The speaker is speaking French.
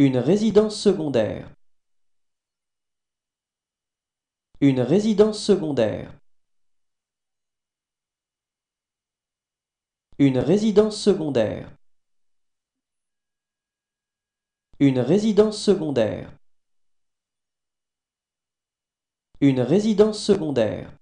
Une résidence secondaire. Une résidence secondaire. Une résidence secondaire. Une résidence secondaire. Une résidence secondaire.